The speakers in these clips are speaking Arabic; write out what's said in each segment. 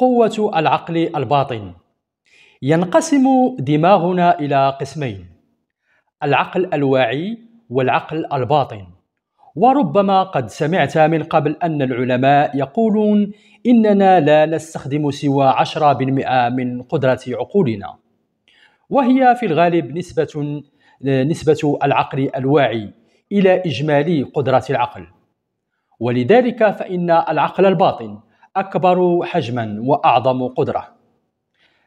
قوة العقل الباطن ينقسم دماغنا إلى قسمين العقل الواعي والعقل الباطن وربما قد سمعت من قبل أن العلماء يقولون إننا لا نستخدم سوى 10% من قدرة عقولنا وهي في الغالب نسبة نسبة العقل الواعي إلى إجمالي قدرة العقل ولذلك فإن العقل الباطن اكبر حجما واعظم قدره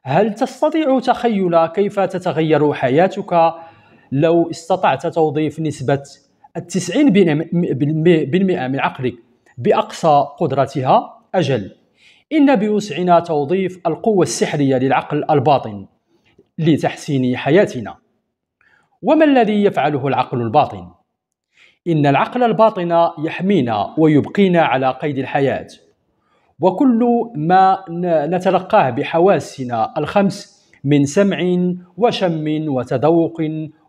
هل تستطيع تخيل كيف تتغير حياتك لو استطعت توظيف نسبة التسعين بالمئة من عقلك بأقصى قدرتها أجل إن بوسعنا توظيف القوة السحرية للعقل الباطن لتحسين حياتنا وما الذي يفعله العقل الباطن؟ إن العقل الباطن يحمينا ويبقينا على قيد الحياة وكل ما نتلقاه بحواسنا الخمس من سمع وشم وتذوق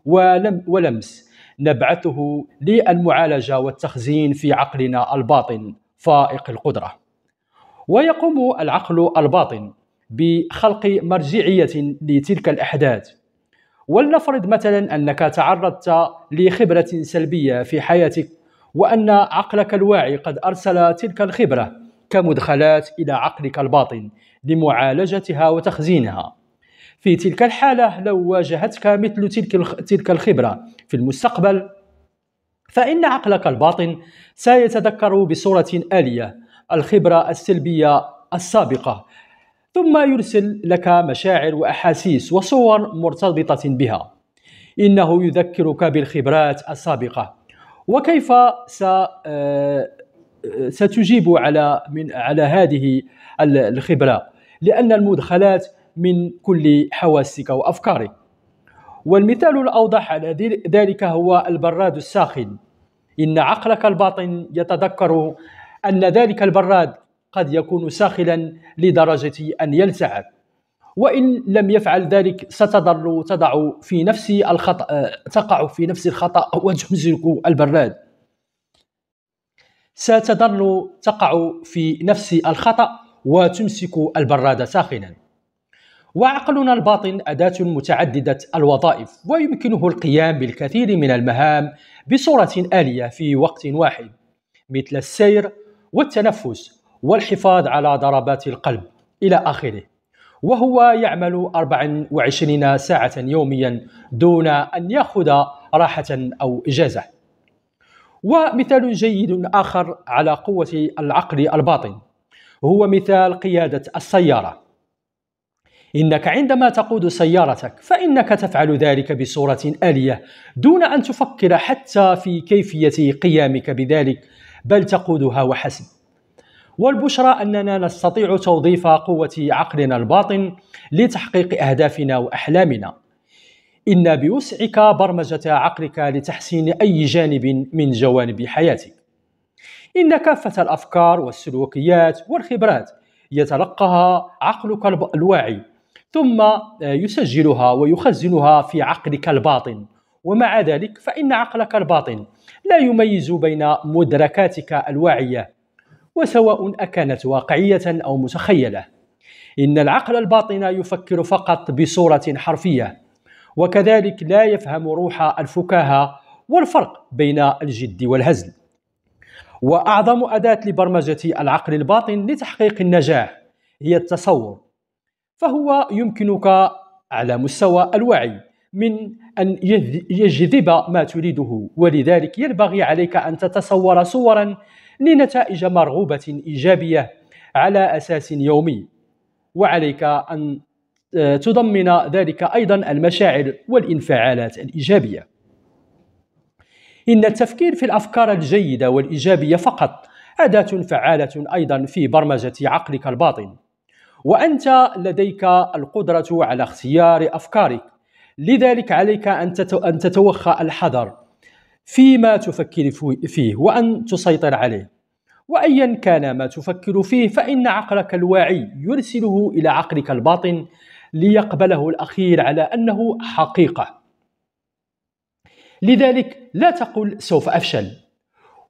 ولم ولمس نبعثه للمعالجه والتخزين في عقلنا الباطن فائق القدره ويقوم العقل الباطن بخلق مرجعيه لتلك الاحداث ولنفرض مثلا انك تعرضت لخبره سلبيه في حياتك وان عقلك الواعي قد ارسل تلك الخبره كمدخلات إلى عقلك الباطن لمعالجتها وتخزينها في تلك الحالة لو واجهتك مثل تلك تلك الخبرة في المستقبل فإن عقلك الباطن سيتذكر بصورة آلية الخبرة السلبية السابقة ثم يرسل لك مشاعر وأحاسيس وصور مرتبطة بها إنه يذكرك بالخبرات السابقة وكيف س آه، ستجيب على من على هذه الخبره لان المدخلات من كل حواسك وافكارك والمثال الاوضح على ذلك هو البراد الساخن ان عقلك الباطن يتذكر ان ذلك البراد قد يكون ساخلا لدرجه ان يلتعب وان لم يفعل ذلك ستظل تضع في نفس الخطا تقع في نفس الخطا وتمسك البراد ستظل تقع في نفس الخطأ وتمسك البراد ساخنا وعقلنا الباطن أداة متعددة الوظائف ويمكنه القيام بالكثير من المهام بصورة آلية في وقت واحد مثل السير والتنفس والحفاظ على ضربات القلب إلى آخره وهو يعمل 24 ساعة يوميا دون أن يأخذ راحة أو إجازة ومثال جيد آخر على قوة العقل الباطن هو مثال قيادة السيارة إنك عندما تقود سيارتك فإنك تفعل ذلك بصورة آلية دون أن تفكر حتى في كيفية قيامك بذلك بل تقودها وحسب والبشرى أننا نستطيع توظيف قوة عقلنا الباطن لتحقيق أهدافنا وأحلامنا إن بوسعك برمجة عقلك لتحسين أي جانب من جوانب حياتك. إن كافة الأفكار والسلوكيات والخبرات يتلقاها عقلك الواعي ثم يسجلها ويخزنها في عقلك الباطن ومع ذلك فإن عقلك الباطن لا يميز بين مدركاتك الواعية وسواء أكانت واقعية أو متخيلة إن العقل الباطن يفكر فقط بصورة حرفية وكذلك لا يفهم روح الفكاهة والفرق بين الجد والهزل وأعظم أداة لبرمجة العقل الباطن لتحقيق النجاح هي التصور فهو يمكنك على مستوى الوعي من أن يجذب ما تريده ولذلك ينبغي عليك أن تتصور صورا لنتائج مرغوبة إيجابية على أساس يومي وعليك أن تضمن ذلك ايضا المشاعر والانفعالات الايجابيه ان التفكير في الافكار الجيده والايجابيه فقط اداه فعاله ايضا في برمجه عقلك الباطن وانت لديك القدره على اختيار افكارك لذلك عليك ان تتوخى الحذر فيما تفكر فيه وان تسيطر عليه وايا كان ما تفكر فيه فان عقلك الواعي يرسله الى عقلك الباطن ليقبله الأخير على أنه حقيقة لذلك لا تقل سوف أفشل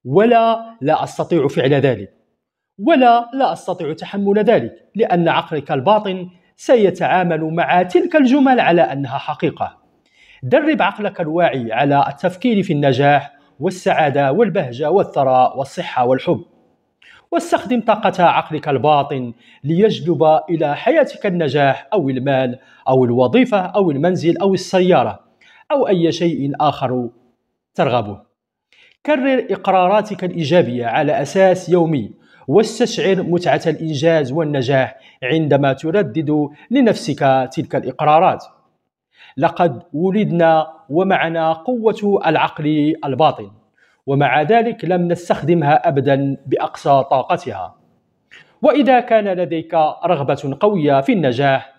ولا لا أستطيع فعل ذلك ولا لا أستطيع تحمل ذلك لأن عقلك الباطن سيتعامل مع تلك الجمل على أنها حقيقة درب عقلك الواعي على التفكير في النجاح والسعادة والبهجة والثراء والصحة والحب واستخدم طاقة عقلك الباطن ليجلب إلى حياتك النجاح أو المال أو الوظيفة أو المنزل أو السيارة أو أي شيء آخر ترغبه. كرر إقراراتك الإيجابية على أساس يومي واستشعر متعة الإنجاز والنجاح عندما تردد لنفسك تلك الإقرارات. لقد ولدنا ومعنا قوة العقل الباطن. ومع ذلك لم نستخدمها ابدا باقصى طاقتها واذا كان لديك رغبه قويه في النجاح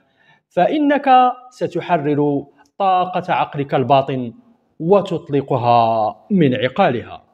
فانك ستحرر طاقه عقلك الباطن وتطلقها من عقالها